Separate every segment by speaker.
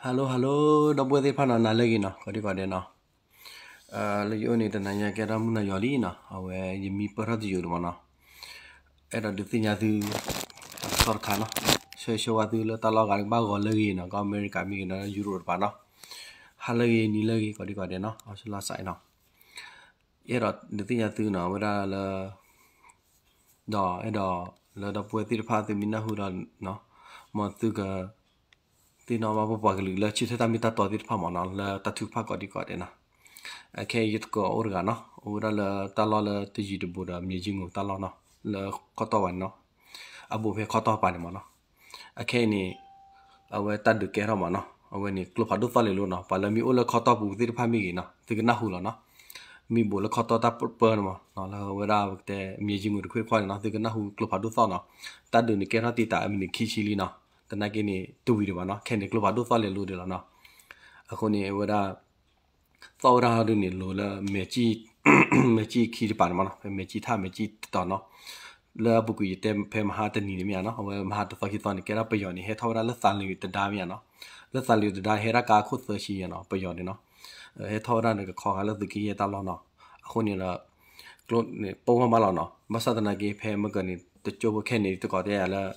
Speaker 1: hello hello တော့ပွဲသေးဖနာနာလေးနော်ခဒီပါတဲ့နော်အာလေယိုနေတဲ့နိုင်ရကရမှုနာယော်လီနော်အဝဲယမီပရဒီယော်မနော်အဲ့တော့ဒီတင်ညာသူစော်ခါနော်ဆွေရှဝသူလတလောက်ကန်ဘာကိုလေးနော်ကအမေရိကန်မိနော်ယူရိုပါနော်ဟာလေးနီလေးခဒီပါတဲ့နော်အဆလာဆိုင်နော်အဲ့တော့ဒီတင်ညာသူနော်ဝဒါလာတော့အဲ့တော့လာတော့ပွဲတိဖာတိမီနာဟူတော့နော်မသူကตีนอมาบ่บ่กะลือละชิเทตามิตาตอดิพะมอนอละตะทุพะกอดิกอเดนะโอเคยิตกออรกานะออระละตะลอละติจิดบูดามีจิงตะลอนะละขอตอวันนะအဘူဖေခေါ်တော့ပါနေမနော်အခဲနေအဝဲတတ်ဒုကဲရမနော်အဝဲနေကလဖဒုဖလေလို့နော်ပါလမီအိုလခေါ်တော့ဘူးသစ်ဖာမိကြီးနော်ဒီကနဟူလောနော်မိဘလခေါ်တော့တပ်ပယ်နော်နော်လာဝဲရာဘက်တဲ့အမြကြီးမှုတစ်ခွေးခွာနော်ဒီကနဟူကလဖဒုသောနော်တတ်ဒုနေကဲရတီတာအမီနေခီချီလီနော်တနကိနေတူဗီတွေပါနော်ခင်ဒီကလိုပါတို့ဖလေလို့တယ်လားနော်အခုနေဝဒသောရာလူနေလိုလာမေချီမေချီခီပါနော်မေချီထားမေချီတော်နော်လာဘကူရတဲ့ဖေမဟာတနီနေမြနော်ဟောမဟာတဖခိသွားနေကြရပယောနေဟေထောရာလက်စာလီတဒါမြနော်လက်စာလီတဒါဟေရာကာခုသရှိရနော်ပယောနေနော်ဟေထောရာနေကခေါ်ကလက်သကြီးရတလောနော်အခုနေလာကလုတ်နေပုံမမလောနော်မဆဒနာကြီးဖေမကနေတချို့ဘခဲနေတကောတဲ့ရလား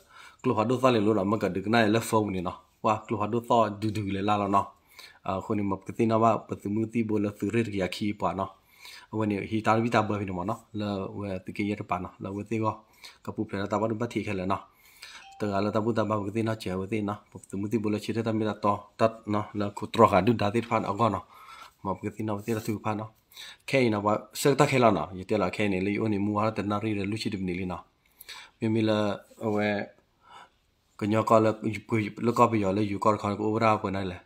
Speaker 1: กลัวดูซอเลยรู้หรอมันก็ดึกน่าเลฟงนี่เนาะว่ากลัวดูซอดูดูเลยล่ะเนาะอ่าคนนี้มันก็ตีนะว่าปฏิมูตีบนละสุริยาคีปะเนาะวันนี้ฮีตาวิตาเบอร์พี่น้องเนาะแล้วเวติเกียรติปะเนาะแล้วเวติก็กระปุกเลยตาบ้านบัตทีแค่เลยเนาะตัวเราตาบุตาบ้านปกติเนาะเจ้าปกติเนาะปกติมุติบุลชิดตามีตาโตตัดเนาะแล้วขุดตรอกดูดาติดพันเอาก่อนเนาะมาปกติเนาะปกติเราถือพันเนาะแค่เนาะว่าเสกตาแค่เราเนาะยี่เตล่าแค่เนี่ยเลยอันนี้มัวแต่นารีเลยลุชิดมีเลยเนาะมีมีละเอาไว้ကညကလပုလကပရလေယူကခန်ကိုဝရာပနိုင်လေ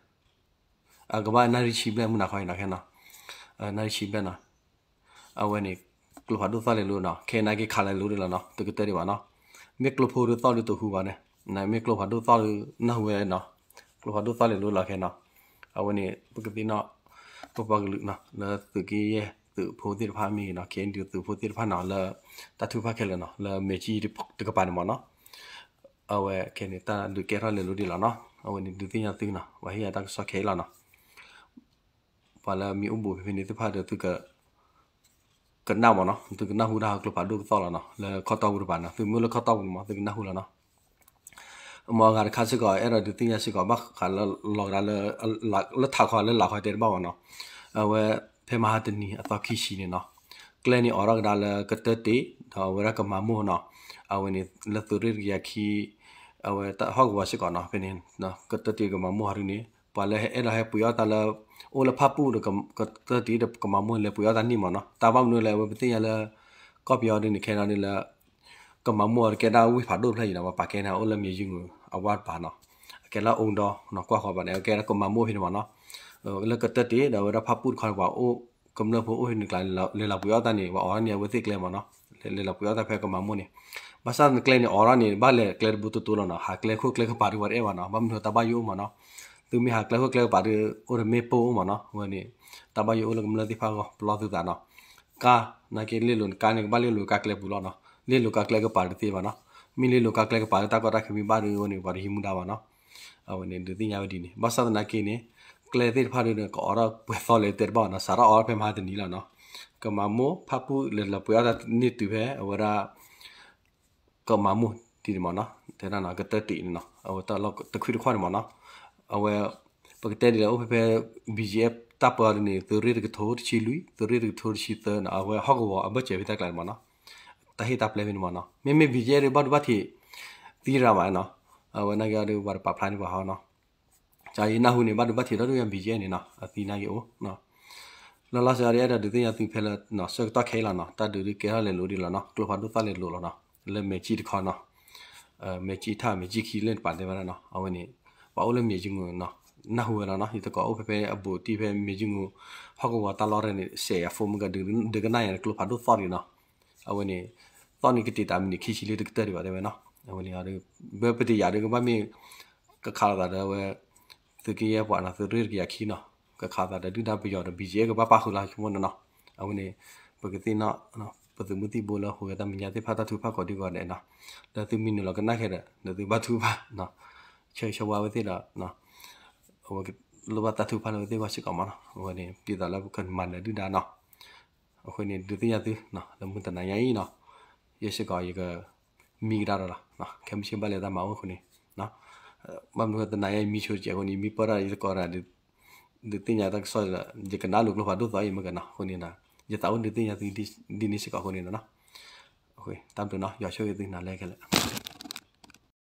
Speaker 1: အကဘာနာရီချိဘလမနာခိုင်နာခဲနာအနာရီချိဘနာအဝဲနေကလဖဒုသလေလို့နော်ခဲနာကေခါလေလို့လေနော်တကတဲ့ပါနော်မြက်ကလဖိုရသောလို့တခုပါနဲ့နိုင်မြက်ကလဖဒုသလေနာဝဲနော်ကလဖဒုသလေလို့လာခဲနော်အဝဲနေပကတိနော်ပပကလူနော်လာသကေရဲ့သူဖိုတိဖာမီနော်ခဲဒီသူဖိုတိဖာနော်လာတထူဖာခဲလေနော်လာမေကြီးတကပါနော်အဝဲခေနေတာလူကဲရလေလူဒီလာနော်အဝဲနေဒူတင်ရသိနာဝဟိယတက်ဆော့ခဲလာနော်ပါလာမီအုံဘူဖိနေတဖာတဲ့သူကကနာမနော်သူကနာဟူရာကလပါဒုကတော်လာနော်လေခတော်ဘူပါနော်သူမူလခတော်ဘူမသူကနာဟူလာနော်မောင်ကခါစကောအဲ့ဒါဒူတင်ရစကောမခါလလောက်လာလလထခါလလာခတဲ့ဘောနော်အဝဲဖေမဟာတနီအတော်ခိရှိနေနော်ကလနီအော်ရကဒါလကတတိဒါဝရကမမိုးနော်အဝဲနေလသူရိရခီအဝဲတာဟောက်ဝါရှိကောနော်ဖင်းနော်ကတတိကမမွာရီနီပါလဲအဲ့လာဟဲပူရတာလာအိုလဖပူဒကကတတိဒကမမွလေပူရတာနီမနော်တာဘောင်းနွေလဲဝပတင်ရလဲကော်ပီအော်ဒီနေခဲနာနေလဲကမမွာကေတာဝိဖာဒိုဖလိုက်နော်ပါကေနာအိုလမြေယူငအဝတ်ပါနော်ကဲလာအုံတော့နော်ကွာခေါ်ပါနဲ့ကဲလာကမမိုးဖြစ်နေပါနော်လကတတိဒါဝရဖပူခေါ်ပါအိုကမ္လဖို့အိုဟင်ကလလေလာပူရတာနေဝအော်နေဝသိကလေမနော်လေလာပူရတာဖဲကမမိုးနေ basa ne kle ne ora ne ba le kle bu tu tulo na ha kle khu kle khu pari war e wa na bam no taba yo ma na tu mi ha kle khu kle pari or me po ma na wa ne taba yo lo mla di pha go plo tu da na ka na ke le lon ka ne ba le lo ka kle bu lo na le lo ka kle ka pari ti wa na mi le lo ka kle ka pari ta ko ra khmi ba ri yo ne ba ri mu da wa na aw ne du ti nya di ne basa na ke ne kle ti pha ri ne ko ora pu so le ter ba na sara or phe ma ti ni la na ကမမိုဖပူလလပူရဒနိတူပဲဝရာก็มามูดีดีมอนะเทนานาก็เตติเนาะเอาตะลอกตะคุยตะควานมอนะเอาไว้ปกติดีแล้วเพ่ BGF တပ်ပါနေသူရီကထိုးချီလူသူရီကထိုးချီတန်အဝဲဟောက်ဝအဘချေဝတက်လာမနော်တဟိတပ်လဲမနော်မေမေဗီဂျေရဘတ်ဘတ်တီတီရပါနော်အဝနကရဘတ်ပပလန်ဘာဟောနော်ဂျာရီနာဟုနေဘတ်ဘတ်တီတော့ရဗီဂျေနေနော်အသီနာကြီးအိုနော်လလဆရာရတဲ့ဒီတင်ရသူဖဲလာနော်ဆက်တက်ခဲလာနော်တတ်တူရီကဲဟလဲလို့ဒီလာနော်ကလဖတ်တို့သလဲလို့လာနော်လက်မေကြီးတခေါနော်အဲမေကြီးထားမေကြီးခီလန်ပါတယ်ဗလားနော်အဝနေပါအိုလက်မေကြီးငုံနော်နာဟူရနော်ဒီတကောအဖေဖေအဘူတီဖေမေကြီးငုံဟကောဝတာလော်ရနေဆေယဖုံကဒူဒကနိုင်ရကလဖာဒူဖော်ရီနော်အဝနေတောနီကတိတာမနီခီရှိလေးတကတဲ့ပါတယ်ဗနော်အဝနေရဘပတိရကဘာမီကခါလာတာဝဲသကီရပွားနာသရီရခီနော်ကခါတာဒူဒါပျော်တဘီဂျေကဘာပါခူလာချမနော်အဝနေပကတိနော်နော်ပသူမတိဘောလာဟိုရတာမညာတိဖာတာသူဖာကောဒီကောနဲ့နော်ဒါသူမီနူလကနာခဲတဲ့ဒါသူဘသူဖာနော်ချေချဝါဝတိလာနော်ဟိုလောဘတာသူဖာလို့ဒီဝါရှိကောမနော်ဟိုနေပြည်တာလဘကန်မန်နဲ့ဒီဒါနော်အခုနေဒုတိယသူနော်လမွန်တနာယိုင်းနော်ရရှိကောရကမီရာလာနော်ကမ်ရှင်ဘလေတာမအောင်ခုနေနော်မမလို့တနာယိုင်းမီချိုချေကိုနေမီပရာရကောရာဒီတင်ညာတက်ဆော်ရဒီကနာလုကလောဘဒုသွားယမကနာခုနေနာยะตาอุนดิติยะติดินิสิกอคนเนาะโอเคตามตัวเนาะอย่าช่วยตินาแลกแหละ